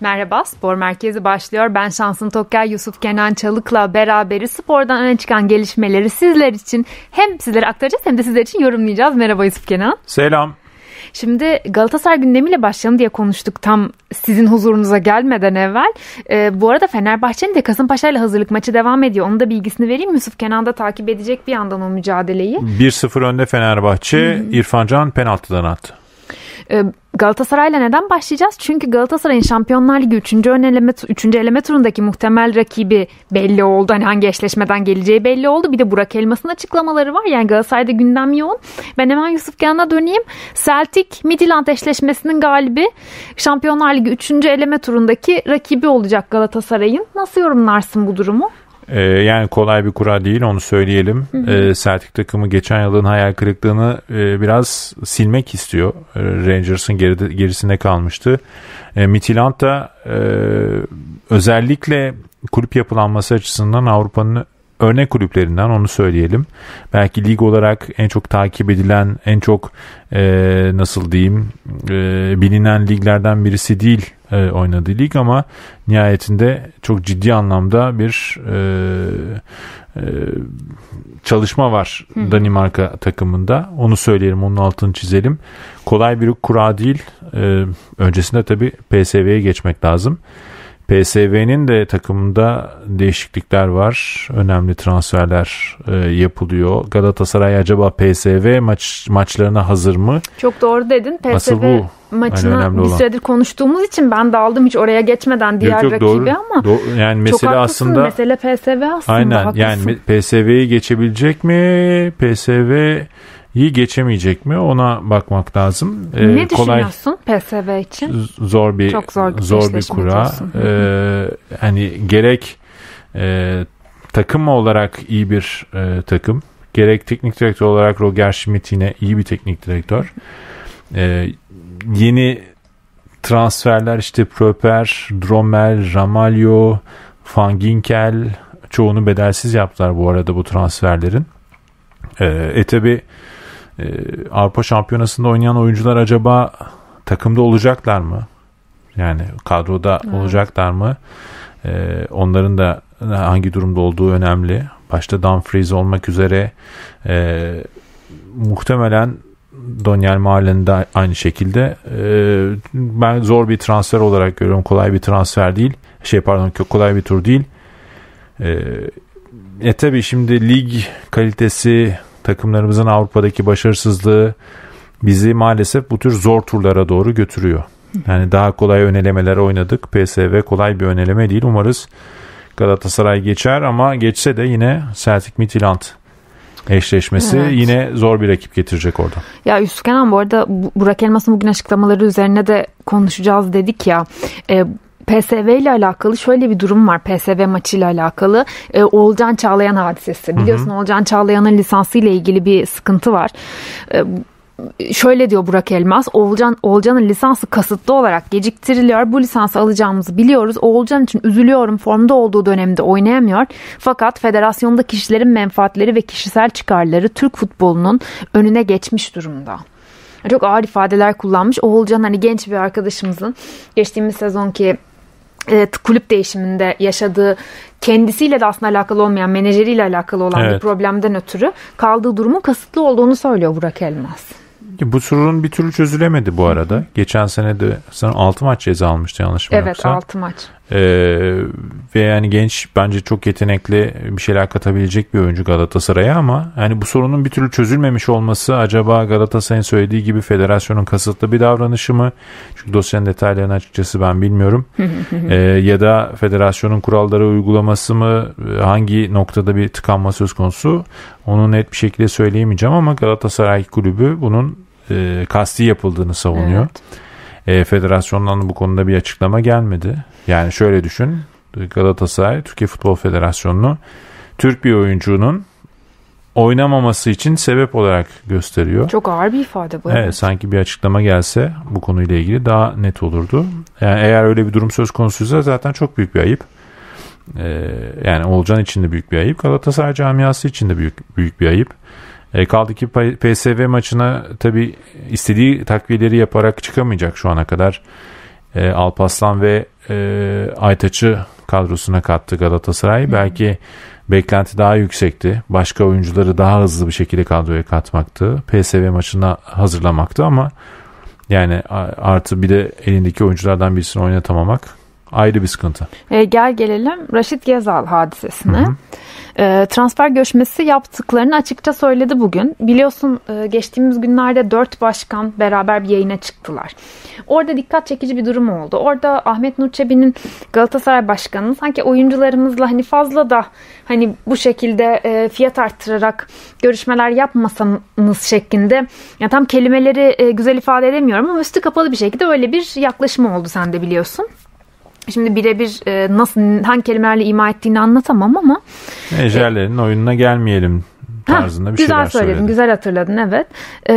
Merhaba, Spor Merkezi başlıyor. Ben Şansın Tokyay, Yusuf Kenan Çalık'la beraberi spordan öne çıkan gelişmeleri sizler için hem sizlere aktaracağız hem de sizler için yorumlayacağız. Merhaba Yusuf Kenan. Selam. Şimdi Galatasaray gündemiyle başlayalım diye konuştuk tam sizin huzurunuza gelmeden evvel. E, bu arada Fenerbahçe'nin de Kasımpaşa ile hazırlık maçı devam ediyor. Onun da bilgisini vereyim. Yusuf Kenan da takip edecek bir yandan o mücadeleyi. 1-0 önde Fenerbahçe. Hmm. İrfan Can penaltıdan attı. Ee, Galatasaray'la neden başlayacağız? Çünkü Galatasaray'ın Şampiyonlar Ligi 3. eleme, 3. eleme turundaki muhtemel rakibi belli oldu. Hani hangi eşleşmeden geleceği belli oldu. Bir de Burak Elmas'ın açıklamaları var. Yani Galatasaray'da gündem yoğun. Ben hemen Yusuf Can'a döneyim. Celtic Midland eşleşmesinin galibi Şampiyonlar Ligi 3. eleme turundaki rakibi olacak Galatasaray'ın. Nasıl yorumlarsın bu durumu? E, yani kolay bir kura değil onu söyleyelim. Hı hı. E, Celtic takımı geçen yılın hayal kırıklığını e, biraz silmek istiyor. E, Rangers'ın geride, gerisinde kalmıştı. E, Midtjylland da e, özellikle kulüp yapılanması açısından Avrupa'nın örnek kulüplerinden onu söyleyelim. Belki lig olarak en çok takip edilen, en çok e, nasıl diyeyim e, bilinen liglerden birisi değil e, oynadığı lig ama nihayetinde çok ciddi anlamda bir e, e, çalışma var Hı. Danimarka takımında. Onu söyleyelim, onun altını çizelim. Kolay bir kura değil. E, öncesinde tabii PSV'ye geçmek lazım. PSV'nin de takımında değişiklikler var. Önemli transferler e, yapılıyor. Galatasaray acaba PSV maç maçlarına hazır mı? Çok doğru dedin. PSV Asıl bu maçını hani bir süredir olan. konuştuğumuz için ben daldım hiç oraya geçmeden diğer yok, yok, rakibi doğru, ama doğru, yani mesele çok haklısın, aslında mesele PSV aslında. Aynen haklısın. yani PSV'yi geçebilecek mi? PSV iyi geçemeyecek mi ona bakmak lazım. Ee, ne kolay, düşünüyorsun PSV için? Zor bir Çok zor, bir zor bir kura. Ee, hani gerek e, takım olarak iyi bir e, takım, gerek teknik direktör olarak Roger Schmidt yine iyi bir teknik direktör. Ee, yeni transferler işte Proper, Dromel, Ramalho, Fanginkel çoğunu bedelsiz yaptılar bu arada bu transferlerin. Ee, e tabi e, Avrupa Şampiyonası'nda oynayan oyuncular acaba takımda olacaklar mı? Yani kadroda evet. olacaklar mı? E, onların da hangi durumda olduğu önemli. Başta Dumfries olmak üzere e, muhtemelen Donyel Marlin aynı şekilde. E, ben zor bir transfer olarak görüyorum. Kolay bir transfer değil. Şey pardon kolay bir tur değil. E, e tabi şimdi lig kalitesi takımlarımızın Avrupa'daki başarısızlığı bizi maalesef bu tür zor turlara doğru götürüyor. Yani daha kolay önelemeler oynadık. PSV kolay bir öneleme değil. Umarız Galatasaray geçer ama geçse de yine Celtic Midtjylland eşleşmesi evet. yine zor bir rakip getirecek orada. Ya Yusuf Kenan bu arada Burak Elmas'ın bugün açıklamaları üzerine de konuşacağız dedik ya. E, PSV ile alakalı şöyle bir durum var. PSV maçıyla alakalı e, ee, Olcan Çağlayan hadisesi. Biliyorsun hı hı. Olcan Çağlayan'ın lisansı ile ilgili bir sıkıntı var. E, şöyle diyor Burak Elmas. Olcan Olcan'ın lisansı kasıtlı olarak geciktiriliyor. Bu lisansı alacağımızı biliyoruz. Olcan için üzülüyorum. Formda olduğu dönemde oynayamıyor. Fakat federasyonda kişilerin menfaatleri ve kişisel çıkarları Türk futbolunun önüne geçmiş durumda. Çok ağır ifadeler kullanmış. Oğulcan hani genç bir arkadaşımızın geçtiğimiz sezonki evet, kulüp değişiminde yaşadığı kendisiyle de aslında alakalı olmayan menajeriyle alakalı olan evet. bir problemden ötürü kaldığı durumun kasıtlı olduğunu söylüyor Burak Elmas. Bu sorun bir türlü çözülemedi bu arada. Geçen sene de sen 6 maç ceza almıştı yanlış mı Evet yoksa. 6 maç. Ee, ve yani genç bence çok yetenekli bir şeyler katabilecek bir oyuncu Galatasaray'a ama yani bu sorunun bir türlü çözülmemiş olması acaba Galatasaray'ın söylediği gibi federasyonun kasıtlı bir davranışı mı? Çünkü dosyanın detaylarını açıkçası ben bilmiyorum. ee, ya da federasyonun kuralları uygulaması mı? Hangi noktada bir tıkanma söz konusu? Onu net bir şekilde söyleyemeyeceğim ama Galatasaray kulübü bunun e, kasti yapıldığını savunuyor. Evet. E, federasyondan bu konuda bir açıklama gelmedi. Yani şöyle düşün. Galatasaray Türkiye Futbol Federasyonu Türk bir oyuncunun oynamaması için sebep olarak gösteriyor. Çok ağır bir ifade bu. Evet, evet sanki bir açıklama gelse bu konuyla ilgili daha net olurdu. Yani eğer öyle bir durum söz konusuysa zaten çok büyük bir ayıp. Ee, yani Olcan için de büyük bir ayıp. Galatasaray camiası için de büyük büyük bir ayıp. E, kaldı ki PSV maçına tabi istediği takviyeleri yaparak çıkamayacak şu ana kadar. E, Alpaslan ve e, Aytaç'ı kadrosuna kattı Galatasaray. Hı. Belki beklenti daha yüksekti. Başka oyuncuları daha hızlı bir şekilde kadroya katmaktı. PSV maçına hazırlamaktı ama yani artı bir de elindeki oyunculardan birisini oynatamamak ayrı bir sıkıntı. E, gel gelelim Raşit Gezal hadisesine. E, transfer görüşmesi yaptıklarını açıkça söyledi bugün. Biliyorsun e, geçtiğimiz günlerde dört başkan beraber bir yayına çıktılar. Orada dikkat çekici bir durum oldu. Orada Ahmet Nur Çebi'nin Galatasaray Başkanı'nın sanki oyuncularımızla hani fazla da hani bu şekilde e, fiyat arttırarak görüşmeler yapmasanız şeklinde ya tam kelimeleri e, güzel ifade edemiyorum ama üstü kapalı bir şekilde öyle bir yaklaşım oldu sen de biliyorsun. Şimdi birebir e, nasıl hangi kelimelerle ima ettiğini anlatamam ama. Ejderlerin e, oyununa gelmeyelim tarzında ha, bir güzel şeyler söyledim. Güzel söyledin evet. E,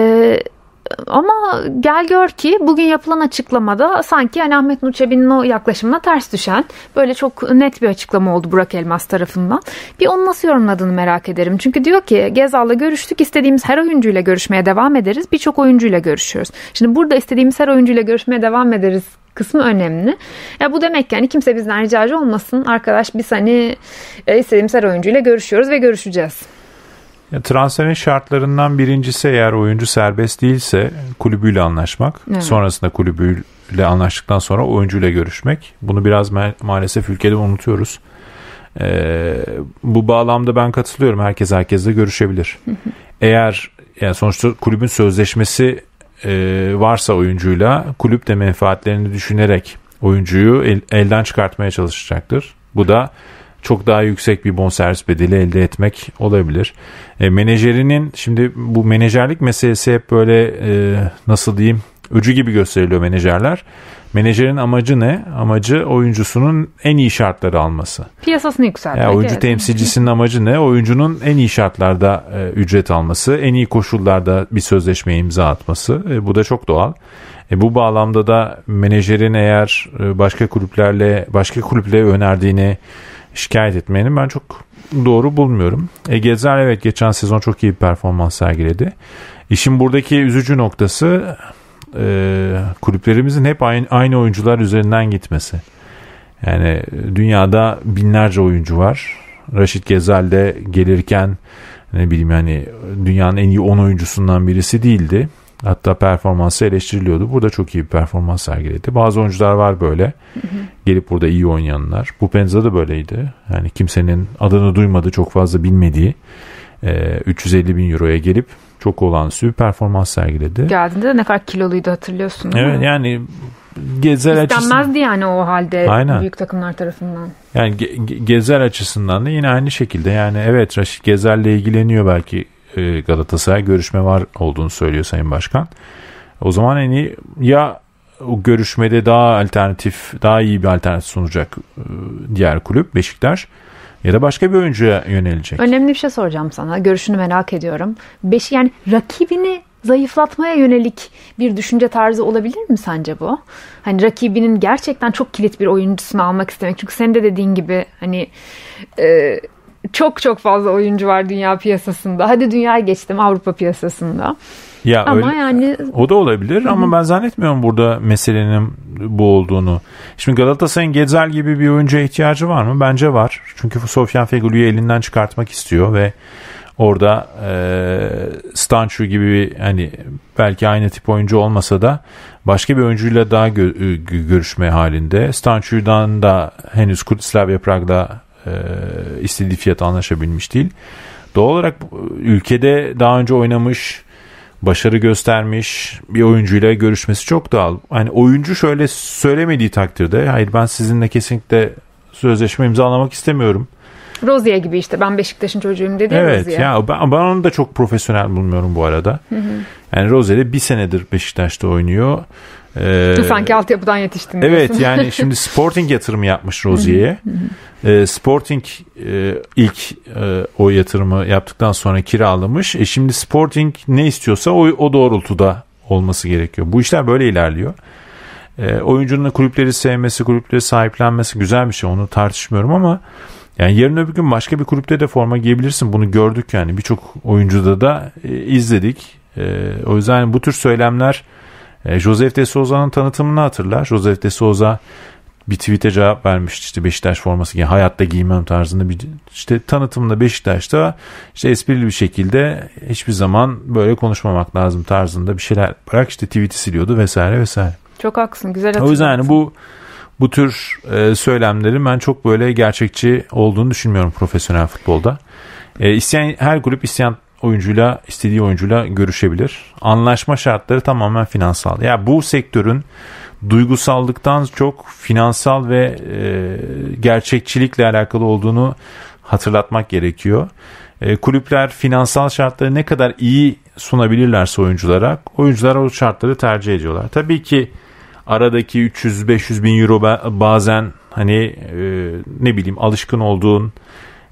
ama gel gör ki bugün yapılan açıklamada sanki yani Ahmet Nuçebi'nin o yaklaşımına ters düşen böyle çok net bir açıklama oldu Burak Elmas tarafından. Bir onu nasıl yorumladığını merak ederim. Çünkü diyor ki Gezal'la görüştük istediğimiz her oyuncuyla görüşmeye devam ederiz. Birçok oyuncuyla görüşüyoruz. Şimdi burada istediğimiz her oyuncuyla görüşmeye devam ederiz kısmı önemli. Ya bu demek yani kimse bizden ricacı olmasın. Arkadaş biz hani e, istediğimiz her oyuncuyla görüşüyoruz ve görüşeceğiz. Transferin şartlarından birincisi eğer oyuncu serbest değilse kulübüyle anlaşmak. Evet. Sonrasında kulübüyle anlaştıktan sonra oyuncuyla görüşmek. Bunu biraz ma- maalesef ülkede unutuyoruz. Ee, bu bağlamda ben katılıyorum. Herkes herkesle görüşebilir. eğer yani sonuçta kulübün sözleşmesi e, varsa oyuncuyla kulüp de menfaatlerini düşünerek oyuncuyu el, elden çıkartmaya çalışacaktır. Bu da çok daha yüksek bir bonservis bedeli elde etmek olabilir. E, menajerinin şimdi bu menajerlik meselesi hep böyle e, nasıl diyeyim öcü gibi gösteriliyor menajerler. Menajerin amacı ne? Amacı oyuncusunun en iyi şartları alması. Piyasasını yükseltmek. Yani oyuncu evet. temsilcisinin amacı ne? Oyuncunun en iyi şartlarda e, ücret alması, en iyi koşullarda bir sözleşmeye imza atması. E, bu da çok doğal. E, bu bağlamda da menajerin eğer e, başka kulüplerle, başka kulüplere önerdiğini şikayet etmeyeni ben çok doğru bulmuyorum. E, Gezer evet geçen sezon çok iyi bir performans sergiledi. İşin buradaki üzücü noktası e, kulüplerimizin hep aynı, aynı oyuncular üzerinden gitmesi. Yani dünyada binlerce oyuncu var. Raşit Gezel de gelirken ne bileyim yani dünyanın en iyi 10 oyuncusundan birisi değildi. Hatta performansı eleştiriliyordu. Burada çok iyi bir performans sergiledi. Bazı oyuncular var böyle. Gelip burada iyi oynayanlar. Bu Penza da böyleydi. Yani kimsenin adını duymadığı, çok fazla bilmediği 350 e, bin euroya gelip çok olan bir performans sergiledi. Geldiğinde de ne kadar kiloluydu hatırlıyorsun. Evet mi? yani Gezer İstenmezdi açısından... yani o halde Aynen. büyük takımlar tarafından. Yani ge- Gezer açısından da yine aynı şekilde yani evet Raşit Gezer'le ilgileniyor belki e, Galatasaray görüşme var olduğunu söylüyor Sayın Başkan. O zaman en iyi hani ya o görüşmede daha alternatif, daha iyi bir alternatif sunacak e, diğer kulüp Beşiktaş ya da başka bir oyuncuya yönelecek. Önemli bir şey soracağım sana. Görüşünü merak ediyorum. Beş yani rakibini zayıflatmaya yönelik bir düşünce tarzı olabilir mi sence bu? Hani rakibinin gerçekten çok kilit bir oyuncusunu almak istemek. Çünkü sen de dediğin gibi hani e, çok çok fazla oyuncu var dünya piyasasında. Hadi dünya geçtim Avrupa piyasasında. Ya ama öyle, yani o da olabilir ama ben zannetmiyorum burada meselenin bu olduğunu. Şimdi Galatasaray'ın Gezel gibi bir oyuncuya ihtiyacı var mı? Bence var. Çünkü Sofyan Fegülü'yü elinden çıkartmak istiyor ve orada e, Stanchu gibi hani belki aynı tip oyuncu olmasa da başka bir oyuncuyla daha gö- görüşme halinde. Stanchu'dan da henüz Slavia Prag'da e, istediği fiyata anlaşabilmiş değil. Doğal olarak ülkede daha önce oynamış, başarı göstermiş bir oyuncuyla görüşmesi çok doğal. Hani oyuncu şöyle söylemediği takdirde, hayır ben sizinle kesinlikle sözleşme imzalamak istemiyorum. Rozier gibi işte ben Beşiktaş'ın çocuğum dedi evet, Rozier. ya ben, ben onu da çok profesyonel bulmuyorum bu arada. Hı hı. Yani Rozier bir senedir Beşiktaş'ta oynuyor. Ee, Sanki altyapıdan yetiştin. Evet yani şimdi Sporting yatırımı yapmış Rozier'e. Ee, e, Sporting e, ilk e, o yatırımı yaptıktan sonra kiralamış. E şimdi Sporting ne istiyorsa o, o doğrultuda olması gerekiyor. Bu işler böyle ilerliyor. E, oyuncunun kulüpleri sevmesi, kulüpleri sahiplenmesi güzel bir şey. Onu tartışmıyorum ama yani yarın öbür gün başka bir kulüpte de forma giyebilirsin. Bunu gördük yani. Birçok oyuncuda da e, izledik. E, o yüzden bu tür söylemler e, Joseph de Souza'nın tanıtımını hatırlar. Joseph de Souza bir tweet'e cevap vermişti işte Beşiktaş forması yani hayatta giymem tarzında bir işte tanıtımda Beşiktaş'ta işte esprili bir şekilde hiçbir zaman böyle konuşmamak lazım tarzında bir şeyler bırak işte tweet'i siliyordu vesaire vesaire. Çok haklısın güzel hatırlattın. O yüzden yani bu bu tür e, söylemlerin ben çok böyle gerçekçi olduğunu düşünmüyorum profesyonel futbolda. E, isyan her grup isyan oyuncuyla istediği oyuncuyla görüşebilir. Anlaşma şartları tamamen finansal. Ya yani bu sektörün duygusallıktan çok finansal ve e, gerçekçilikle alakalı olduğunu hatırlatmak gerekiyor. E, kulüpler finansal şartları ne kadar iyi sunabilirlerse oyunculara, oyuncular o şartları tercih ediyorlar. Tabii ki aradaki 300-500 bin euro bazen hani e, ne bileyim alışkın olduğun,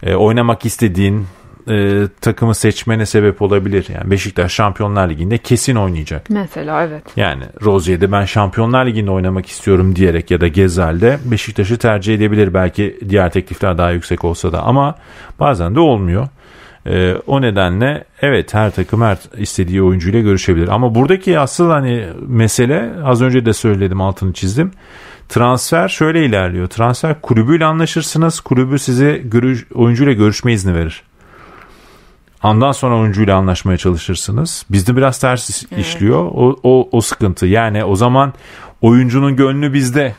e, oynamak istediğin e, takımı seçmene sebep olabilir. Yani Beşiktaş Şampiyonlar Ligi'nde kesin oynayacak. Mesela evet. Yani Rozier'de ben Şampiyonlar Ligi'nde oynamak istiyorum diyerek ya da gezelde Beşiktaş'ı tercih edebilir. Belki diğer teklifler daha yüksek olsa da ama bazen de olmuyor. E, o nedenle evet her takım her istediği oyuncuyla görüşebilir. Ama buradaki asıl hani mesele az önce de söyledim altını çizdim. Transfer şöyle ilerliyor. Transfer kulübüyle anlaşırsınız. Kulübü size görüş, oyuncuyla görüşme izni verir. Andan sonra oyuncuyla anlaşmaya çalışırsınız. Bizde biraz ters evet. işliyor. O, o, o sıkıntı. Yani o zaman oyuncunun gönlü bizde.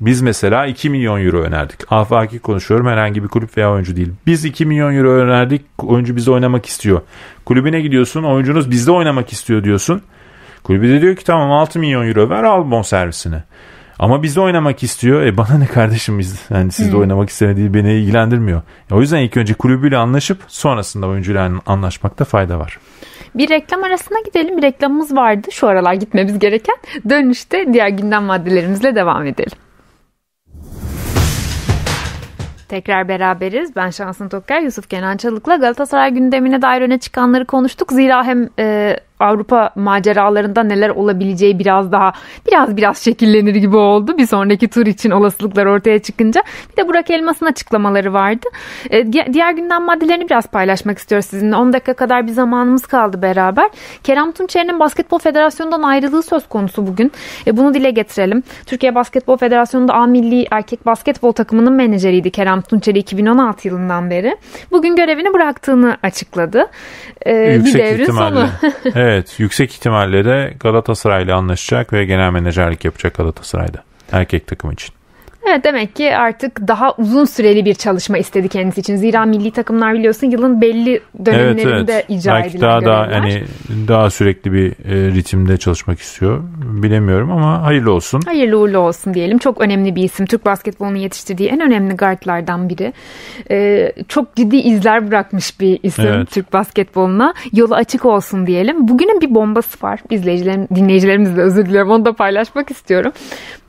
Biz mesela 2 milyon euro önerdik. Afaki konuşuyorum herhangi bir kulüp veya oyuncu değil. Biz 2 milyon euro önerdik. Oyuncu bizde oynamak istiyor. Kulübüne gidiyorsun. Oyuncunuz bizde oynamak istiyor diyorsun. Kulübü de diyor ki tamam 6 milyon euro ver al bon servisini. Ama biz de oynamak istiyor. E bana ne kardeşim biz yani de hmm. oynamak istemediği beni ilgilendirmiyor. E, o yüzden ilk önce kulübüyle anlaşıp sonrasında oyuncuyla anlaşmakta fayda var. Bir reklam arasına gidelim. Bir reklamımız vardı şu aralar gitmemiz gereken. Dönüşte diğer gündem maddelerimizle devam edelim. Tekrar beraberiz. Ben Şansın Tokker, Yusuf Kenan Çalık'la Galatasaray gündemine dair öne çıkanları konuştuk. Zira hem e, Avrupa maceralarında neler olabileceği biraz daha biraz biraz şekillenir gibi oldu. Bir sonraki tur için olasılıklar ortaya çıkınca. Bir de Burak Elmas'ın açıklamaları vardı. E, diğer günden maddelerini biraz paylaşmak istiyoruz sizinle. 10 dakika kadar bir zamanımız kaldı beraber. Kerem Tunçer'in Basketbol Federasyonu'ndan ayrılığı söz konusu bugün. E, bunu dile getirelim. Türkiye Basketbol Federasyonu'nda A Milli Erkek Basketbol Takımının menajeriydi Kerem Tunçer 2016 yılından beri. Bugün görevini bıraktığını açıkladı. E, Yüksek bir devrin ihtimalle. sonu. Evet. Evet yüksek ihtimalle de Galatasaray ile anlaşacak ve genel menajerlik yapacak Galatasaray'da erkek takım için. Evet, demek ki artık daha uzun süreli bir çalışma istedi kendisi için. Zira milli takımlar biliyorsun yılın belli dönemlerinde evet, evet. icra Belki daha da daha hani daha sürekli bir e, ritimde çalışmak istiyor. Bilemiyorum ama hayırlı olsun. Hayırlı uğurlu olsun diyelim. Çok önemli bir isim. Türk basketbolunu yetiştirdiği en önemli guardlardan biri. E, çok ciddi izler bırakmış bir isim evet. Türk basketboluna. Yolu açık olsun diyelim. Bugünün bir bombası var. İzleyicilerim, dinleyicilerimizle özür dilerim onu da paylaşmak istiyorum.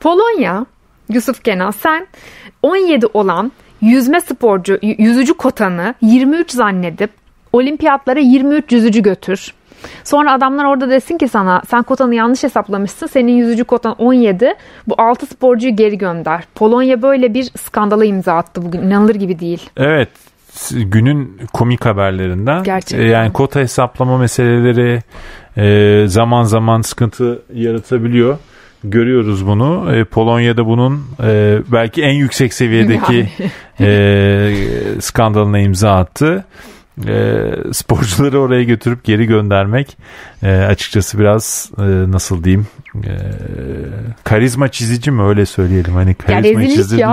Polonya Yusuf Kenan sen 17 olan yüzme sporcu yüzücü kotanı 23 zannedip olimpiyatlara 23 yüzücü götür. Sonra adamlar orada desin ki sana sen kotanı yanlış hesaplamışsın. Senin yüzücü kotan 17. Bu 6 sporcuyu geri gönder. Polonya böyle bir skandala imza attı bugün. inanılır gibi değil. Evet günün komik haberlerinden. Gerçekten. E, yani kota hesaplama meseleleri e, zaman zaman sıkıntı yaratabiliyor görüyoruz bunu. E, Polonya'da bunun e, belki en yüksek seviyedeki e, skandalına imza attı. E, sporcuları oraya götürüp geri göndermek e, açıkçası biraz e, nasıl diyeyim e, karizma çizici mi öyle söyleyelim hani karizma ya çizdiler.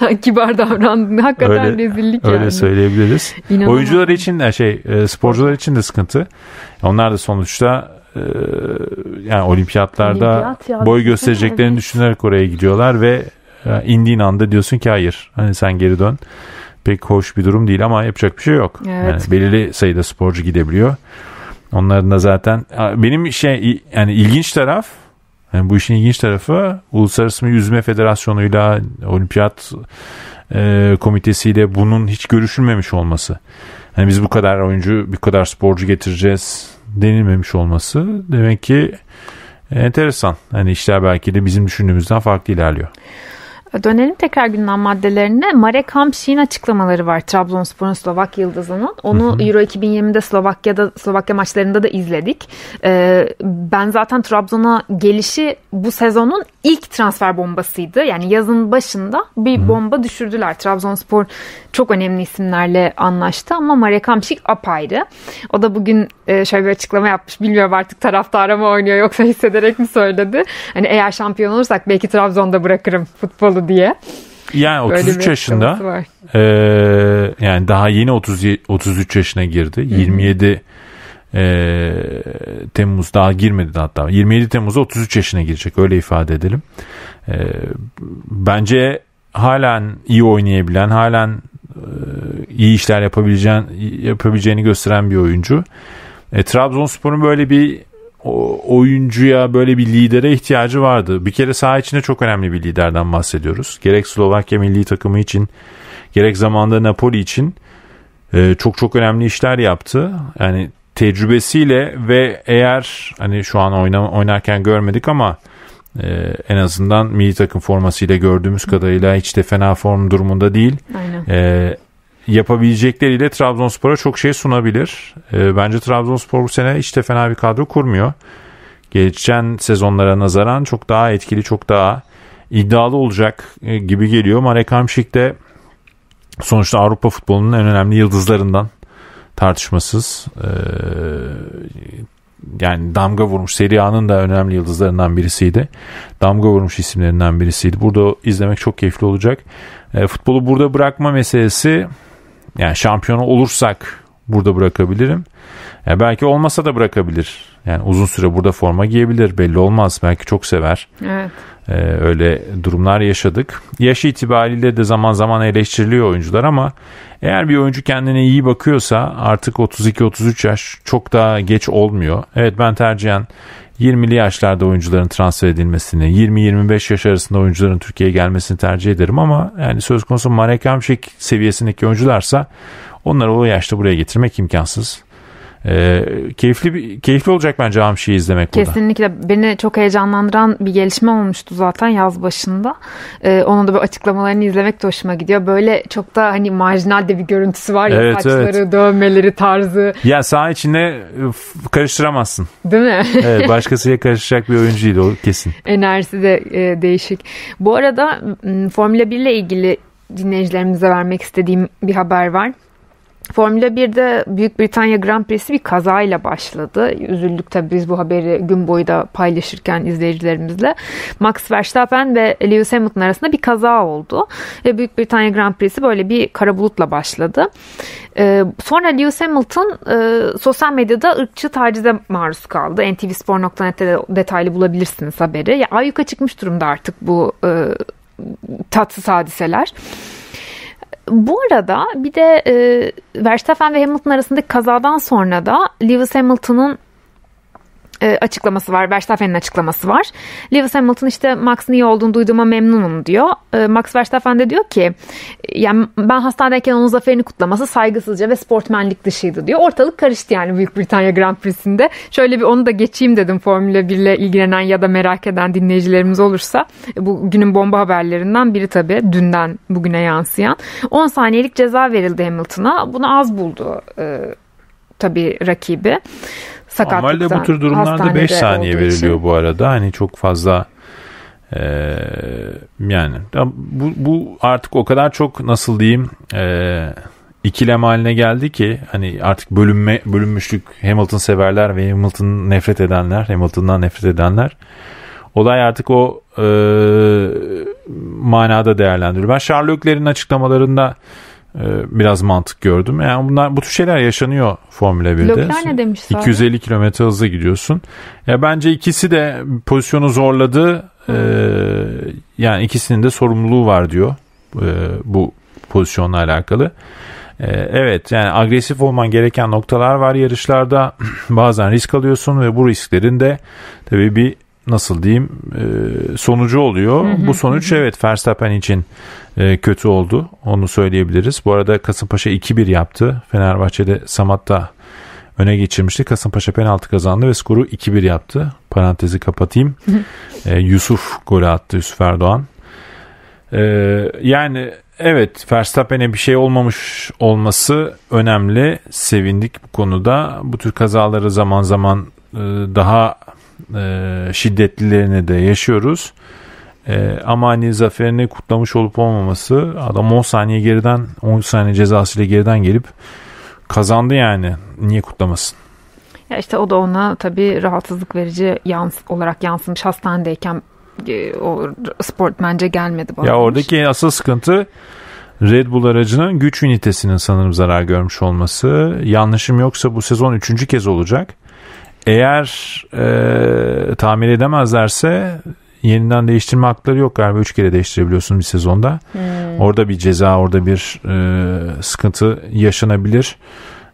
Ya. Kibar davrandın. Hakikaten öyle, rezillik öyle yani. söyleyebiliriz. İnanılmaz. Oyuncular için de şey e, sporcular için de sıkıntı. Onlar da sonuçta e, yani olimpiyatlarda Olimpiyat boy göstereceklerini evet. düşünerek oraya gidiyorlar ve yani e, indiğin anda diyorsun ki hayır hani sen geri dön. Pek hoş bir durum değil ama yapacak bir şey yok. Evet. Yani belirli sayıda sporcu gidebiliyor. Onların da zaten benim şey yani ilginç taraf yani bu işin ilginç tarafı Uluslararası Yüzme Federasyonu'yla Olimpiyat e, komitesiyle bunun hiç görüşülmemiş olması. Hani biz bu kadar oyuncu, bu kadar sporcu getireceğiz denilmemiş olması demek ki enteresan. Hani işler belki de bizim düşündüğümüzden farklı ilerliyor. Dönelim tekrar gündem maddelerine. Marek Hamşik'in açıklamaları var Trabzonspor'un Slovak yıldızının. Onu hı hı. Euro 2020'de Slovakya'da Slovakya maçlarında da izledik. Ee, ben zaten Trabzon'a gelişi bu sezonun ilk transfer bombasıydı. Yani yazın başında bir bomba düşürdüler. Trabzonspor çok önemli isimlerle anlaştı ama Marek Hamşik apayrı. O da bugün e, şöyle bir açıklama yapmış. Bilmiyorum artık taraftara mı oynuyor yoksa hissederek mi söyledi. Hani eğer şampiyon olursak belki Trabzon'da bırakırım futbolu oldu diye. Yani 33 yaşında e, yani daha yeni 30 33 yaşına girdi. Hı. 27 e, Temmuz daha girmedi hatta. 27 Temmuz 33 yaşına girecek öyle ifade edelim. E, bence halen iyi oynayabilen, halen e, iyi işler yapabileceğini gösteren bir oyuncu. E, Trabzonspor'un böyle bir o, oyuncuya böyle bir lidere ihtiyacı vardı. Bir kere saha içinde çok önemli bir liderden bahsediyoruz. Gerek Slovakya milli takımı için gerek zamanda Napoli için e, çok çok önemli işler yaptı. Yani tecrübesiyle ve eğer hani şu an oynarken görmedik ama e, en azından milli takım formasıyla gördüğümüz kadarıyla hiç de fena form durumunda değil. Aynen. E, yapabilecekleriyle Trabzonspor'a çok şey sunabilir. E, bence Trabzonspor bu sene hiç de fena bir kadro kurmuyor. Geçen sezonlara nazaran çok daha etkili, çok daha iddialı olacak e, gibi geliyor. Marek Hamşik de sonuçta Avrupa futbolunun en önemli yıldızlarından tartışmasız. E, yani damga vurmuş Serie A'nın da önemli yıldızlarından birisiydi. Damga vurmuş isimlerinden birisiydi. Burada izlemek çok keyifli olacak. E, futbolu burada bırakma meselesi yani şampiyonu olursak burada bırakabilirim. Yani belki olmasa da bırakabilir. Yani uzun süre burada forma giyebilir. Belli olmaz. Belki çok sever. Evet. Ee, öyle durumlar yaşadık. Yaş itibariyle de zaman zaman eleştiriliyor oyuncular ama eğer bir oyuncu kendine iyi bakıyorsa artık 32-33 yaş çok daha geç olmuyor. Evet ben tercihen 20'li yaşlarda oyuncuların transfer edilmesini, 20-25 yaş arasında oyuncuların Türkiye'ye gelmesini tercih ederim ama yani söz konusu Marek Hamşik seviyesindeki oyuncularsa onları o yaşta buraya getirmek imkansız. E, keyifli bir, keyifli olacak bence Hamşi'yi izlemek Kesinlikle. burada. Kesinlikle beni çok heyecanlandıran bir gelişme olmuştu zaten yaz başında. E, onun da böyle açıklamalarını izlemek de hoşuma gidiyor. Böyle çok da hani marjinal de bir görüntüsü var ya evet, saçları, evet. dövmeleri, tarzı. Ya saha içinde e, karıştıramazsın. Değil mi? evet, başkasıyla karışacak bir oyuncu o kesin. Enerjisi de e, değişik. Bu arada Formula 1 ile ilgili dinleyicilerimize vermek istediğim bir haber var. Formula 1'de Büyük Britanya Grand Prix'si bir kazayla başladı. Üzüldük tabii biz bu haberi gün boyu da paylaşırken izleyicilerimizle. Max Verstappen ve Lewis Hamilton arasında bir kaza oldu. Ve Büyük Britanya Grand Prix'si böyle bir kara bulutla başladı. Ee, sonra Lewis Hamilton e, sosyal medyada ırkçı tacize maruz kaldı. ntvspor.net'te de detaylı bulabilirsiniz haberi. Ya, ayyuka çıkmış durumda artık bu e, tatsız hadiseler bu arada bir de e, Verstappen ve Hamilton arasındaki kazadan sonra da Lewis Hamilton'ın e, açıklaması var. Verstappen'in açıklaması var. Lewis Hamilton işte Max'ın iyi olduğunu duyduğuma memnunum diyor. E, Max Verstappen de diyor ki e, yani ben hastanedeyken onun zaferini kutlaması saygısızca ve sportmenlik dışıydı diyor. Ortalık karıştı yani Büyük Britanya Grand Prix'sinde. Şöyle bir onu da geçeyim dedim Formula 1 ile ilgilenen ya da merak eden dinleyicilerimiz olursa. Bu günün bomba haberlerinden biri tabii dünden bugüne yansıyan. 10 saniyelik ceza verildi Hamilton'a. Bunu az buldu e, tabii rakibi sakatlıktan. Normalde bu tür durumlarda 5 saniye veriliyor için. bu arada. Hani çok fazla ee, yani bu, bu artık o kadar çok nasıl diyeyim e, ikilem haline geldi ki hani artık bölünme bölünmüşlük Hamilton severler ve Hamilton nefret edenler Hamilton'dan nefret edenler olay artık o e, manada değerlendiriliyor. Ben Sherlock'lerin açıklamalarında ee, biraz mantık gördüm. Yani bunlar bu tür şeyler yaşanıyor Formula 1'de. Lokler ne demiş 250 kilometre hızla gidiyorsun. Ya bence ikisi de pozisyonu zorladı. Ee, yani ikisinin de sorumluluğu var diyor ee, bu pozisyonla alakalı. Ee, evet yani agresif olman gereken noktalar var yarışlarda. Bazen risk alıyorsun ve bu risklerin de tabii bir nasıl diyeyim e, sonucu oluyor. Hı hı, Bu sonuç evet Verstappen için e, kötü oldu. Onu söyleyebiliriz. Bu arada Kasımpaşa 2-1 yaptı. Fenerbahçe'de Samat da öne geçirmişti. Kasımpaşa penaltı kazandı ve skoru 2-1 yaptı. Parantezi kapatayım. e, Yusuf golü attı Yusuf Erdoğan. E, yani evet Verstappen'e bir şey olmamış olması önemli. Sevindik bu konuda. Bu tür kazaları zaman zaman e, daha e, şiddetlilerini de yaşıyoruz. E, ama hani zaferini kutlamış olup olmaması adam 10 saniye geriden 10 saniye cezasıyla geriden gelip kazandı yani. Niye kutlamasın? Ya işte o da ona tabii rahatsızlık verici yans olarak yansımış hastanedeyken e, o sportmence gelmedi bana. Ya oradaki asıl sıkıntı Red Bull aracının güç ünitesinin sanırım zarar görmüş olması. Yanlışım yoksa bu sezon üçüncü kez olacak. Eğer e, tamir edemezlerse yeniden değiştirme hakları yok galiba. Üç kere değiştirebiliyorsun bir sezonda. Hmm. Orada bir ceza, orada bir e, sıkıntı yaşanabilir.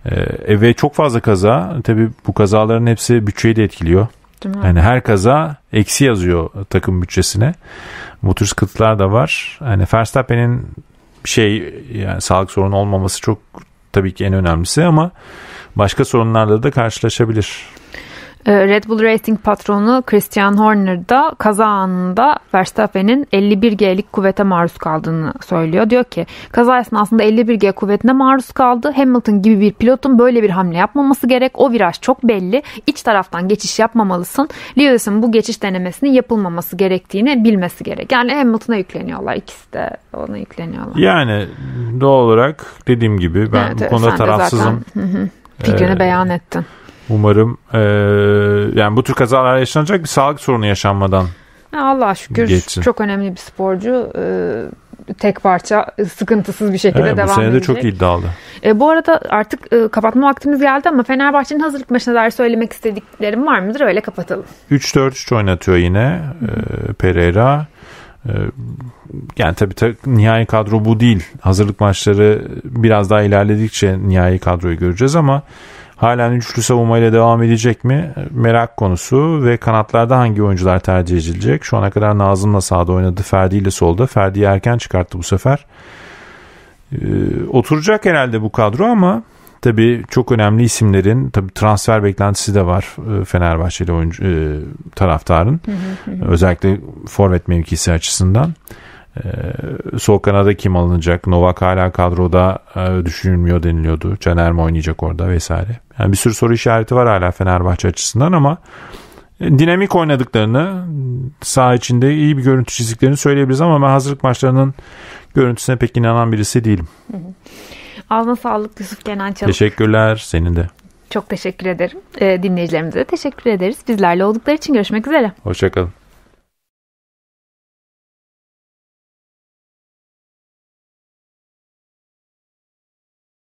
E, e ve çok fazla kaza. Tabii bu kazaların hepsi bütçeyi de etkiliyor. Yani her kaza eksi yazıyor takım bütçesine. Bu tür sıkıntılar da var. Yani Verstappen'in şey yani sağlık sorunu olmaması çok tabii ki en önemlisi ama başka sorunlarla da karşılaşabilir. Ee, Red Bull Racing patronu Christian Horner da kaza anında Verstappen'in 51G'lik kuvvete maruz kaldığını söylüyor. Diyor ki kaza esnasında 51G kuvvetine maruz kaldı. Hamilton gibi bir pilotun böyle bir hamle yapmaması gerek. O viraj çok belli. İç taraftan geçiş yapmamalısın. Lewis'in bu geçiş denemesinin yapılmaması gerektiğini bilmesi gerek. Yani Hamilton'a yükleniyorlar. İkisi de ona yükleniyorlar. Yani doğal olarak dediğim gibi ben evet, bu konuda tarafsızım. Zaten, fikrini ee, beyan ettin. Umarım e, yani bu tür kazalar yaşanacak bir sağlık sorunu yaşanmadan. Allah şükür geçsin. çok önemli bir sporcu. E, tek parça ıı, sıkıntısız bir şekilde evet, devam edecek. Bu sene de çok iddialı. E, bu arada artık e, kapatma vaktimiz geldi ama Fenerbahçe'nin hazırlık maçına dair söylemek istediklerim var mıdır? Öyle kapatalım. 3-4-3 oynatıyor yine e, Pereira. E, yani tabii ta, nihai kadro bu değil. Hazırlık maçları biraz daha ilerledikçe nihai kadroyu göreceğiz ama Halen üçlü savunmayla devam edecek mi? Merak konusu ve kanatlarda hangi oyuncular tercih edilecek? Şu ana kadar Nazım'la sağda oynadı. Ferdi ile solda. Ferdi erken çıkarttı bu sefer. Ee, oturacak herhalde bu kadro ama tabii çok önemli isimlerin tabii transfer beklentisi de var e, Fenerbahçeli oyuncu e, taraftarın. Özellikle forvet mevkisi açısından. Hı ee, sol kanada kim alınacak? Novak hala kadroda e, düşünülmüyor deniliyordu. Caner mi oynayacak orada vesaire. Yani bir sürü soru işareti var hala Fenerbahçe açısından ama e, dinamik oynadıklarını saha içinde iyi bir görüntü çizdiklerini söyleyebiliriz ama ben hazırlık maçlarının görüntüsüne pek inanan birisi değilim. Hı Ağzına sağlık Yusuf Kenan Çalık. Teşekkürler senin de. Çok teşekkür ederim. Ee, dinleyicilerimize de teşekkür ederiz. Bizlerle oldukları için görüşmek üzere. Hoşçakalın.